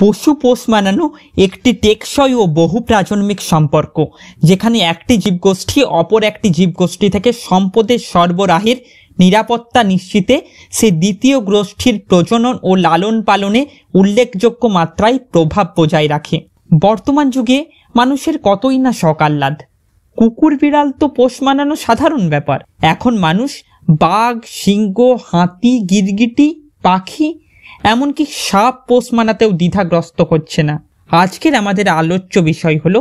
পশু পোষ মানানো একটি টেকসই ও বহু প্রাজন্মিক সম্পর্ক যেখানে একটি জীবগোষ্ঠী অপর একটি জীবগোষ্ঠী থেকে সম্পদের সরবরাহের নিরাপত্তা নিশ্চিতে সে দ্বিতীয় গোষ্ঠীর প্রজনন ও লালন পালনে উল্লেখযোগ্য মাত্রায় প্রভাব বজায় রাখে বর্তমান যুগে মানুষের কতই না শখ আহ্লাদ কুকুর বিড়াল তো পোষ মানানো সাধারণ ব্যাপার এখন মানুষ বাঘ সিংহ হাতি গিরগিটি পাখি এমনকি সাপ পোষ মানাতেও দ্বিধাগ্রস্ত হচ্ছে না আজকের আমাদের আলোচ্য বিষয় হলো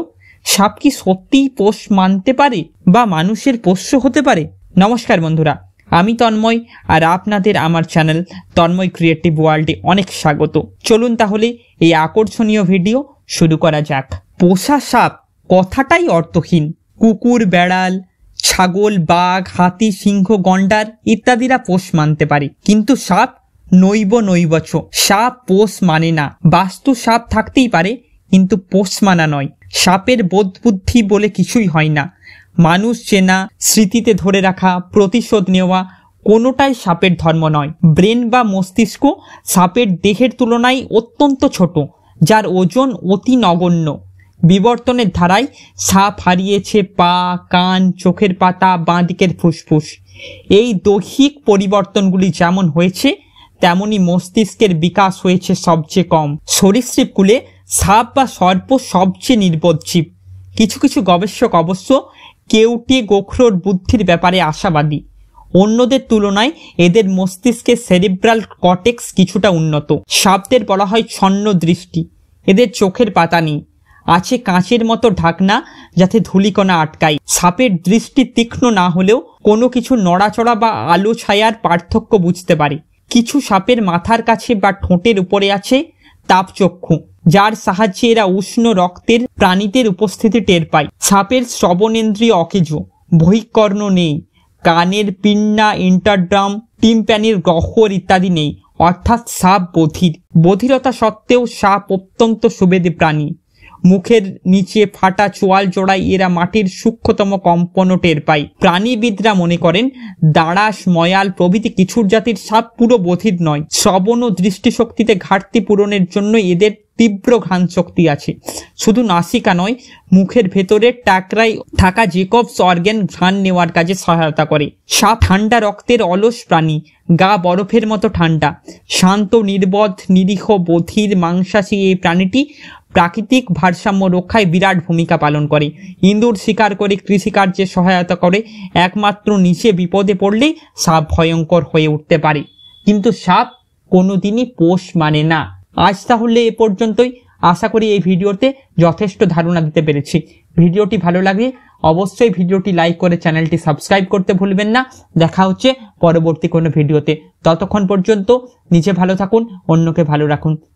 সাপ কি সত্যিই পোষ মানতে পারে বা মানুষের পোষ্য হতে পারে নমস্কার বন্ধুরা আমি তন্ময় আর আপনাদের আমার চ্যানেল তন্ময় ক্রিয়েটিভ ওয়ার্ল্ডে অনেক স্বাগত চলুন তাহলে এই আকর্ষণীয় ভিডিও শুরু করা যাক পোষা সাপ কথাটাই অর্থহীন কুকুর বেড়াল ছাগল বাঘ হাতি সিংহ গন্ডার ইত্যাদিরা পোষ মানতে পারে কিন্তু সাপ নৈব নৈবচ সাপ পোষ মানে না বাস্তু সাপ থাকতেই পারে কিন্তু পোষ মানা নয় সাপের বোধ বুদ্ধি বলে কিছুই হয় না মানুষ চেনা স্মৃতিতে ধরে রাখা প্রতিশোধ নেওয়া কোনোটাই সাপের ধর্ম নয় ব্রেন বা মস্তিষ্ক সাপের দেহের তুলনায় অত্যন্ত ছোট যার ওজন অতি নগণ্য বিবর্তনের ধারায় সাপ হারিয়েছে পা কান চোখের পাতা বাঁ দিকের ফুসফুস এই দৈহিক পরিবর্তনগুলি যেমন হয়েছে তেমনি মস্তিষ্কের বিকাশ হয়েছে সবচেয়ে কম সরীসৃপ কুলে সাপ বা সর্প সবচেয়ে নির্বোধ জীব কিছু কিছু গবেষক অবশ্য কেউটি গোখরোর বুদ্ধির ব্যাপারে আশাবাদী অন্যদের তুলনায় এদের মস্তিষ্কে সেরিব্রাল কটেক্স কিছুটা উন্নত সাপদের বলা হয় ছন্ন দৃষ্টি এদের চোখের পাতা নেই আছে কাঁচের মতো ঢাকনা যাতে ধুলিকণা আটকায় সাপের দৃষ্টি তীক্ষ্ণ না হলেও কোনো কিছু নড়াচড়া বা আলো ছায়ার পার্থক্য বুঝতে পারে কিছু সাপের মাথার কাছে বা ঠোঁটের উপরে আছে তাপচক্ষু যার সাহায্যে এরা উষ্ণ রক্তের প্রাণীদের উপস্থিতি টের পায় সাপের শ্রবণেন্দ্রিয় অকেজ বহিকর্ণ নেই কানের পিন্না ইন্টারড্রাম টিমপ্যানির গহ্বর ইত্যাদি নেই অর্থাৎ সাপ বধির বধিরতা সত্ত্বেও সাপ অত্যন্ত সুবেদী প্রাণী মুখের নিচে ফাটা চোয়াল জোড়াই এরা মাটির সূক্ষ্মতম কম্পন টের পায় প্রাণীবিদরা মনে করেন দাঁড়াস ময়াল প্রভৃতি কিছুর জাতির সাপ পুরো বধির নয় শ্রবণ ও দৃষ্টিশক্তিতে ঘাটতি পূরণের জন্য এদের তীব্র ঘ্রাণ শক্তি আছে শুধু নাসিকা নয় মুখের ভেতরে টাকরায় থাকা জেকবস অর্গ্যান ঘ্রাণ নেওয়ার কাজে সহায়তা করে সাপ ঠান্ডা রক্তের অলস প্রাণী গা বরফের মতো ঠান্ডা শান্ত নির্বধ নিরীহ বধির মাংসাশী এই প্রাণীটি প্রাকৃতিক ভারসাম্য রক্ষায় বিরাট ভূমিকা পালন করে ইন্দুর শিকার করে কৃষিকার্যে সহায়তা করে একমাত্র নিচে বিপদে পড়লেই সাপ ভয়ঙ্কর হয়ে উঠতে পারে কিন্তু সাপ কোনোদিনই পোষ মানে না আজ তাহলে এ পর্যন্তই আশা করি এই ভিডিওতে যথেষ্ট ধারণা দিতে পেরেছি ভিডিওটি ভালো লাগলে অবশ্যই ভিডিওটি লাইক করে চ্যানেলটি সাবস্ক্রাইব করতে ভুলবেন না দেখা হচ্ছে পরবর্তী কোনো ভিডিওতে ততক্ষণ পর্যন্ত নিজে ভালো থাকুন অন্যকে ভালো রাখুন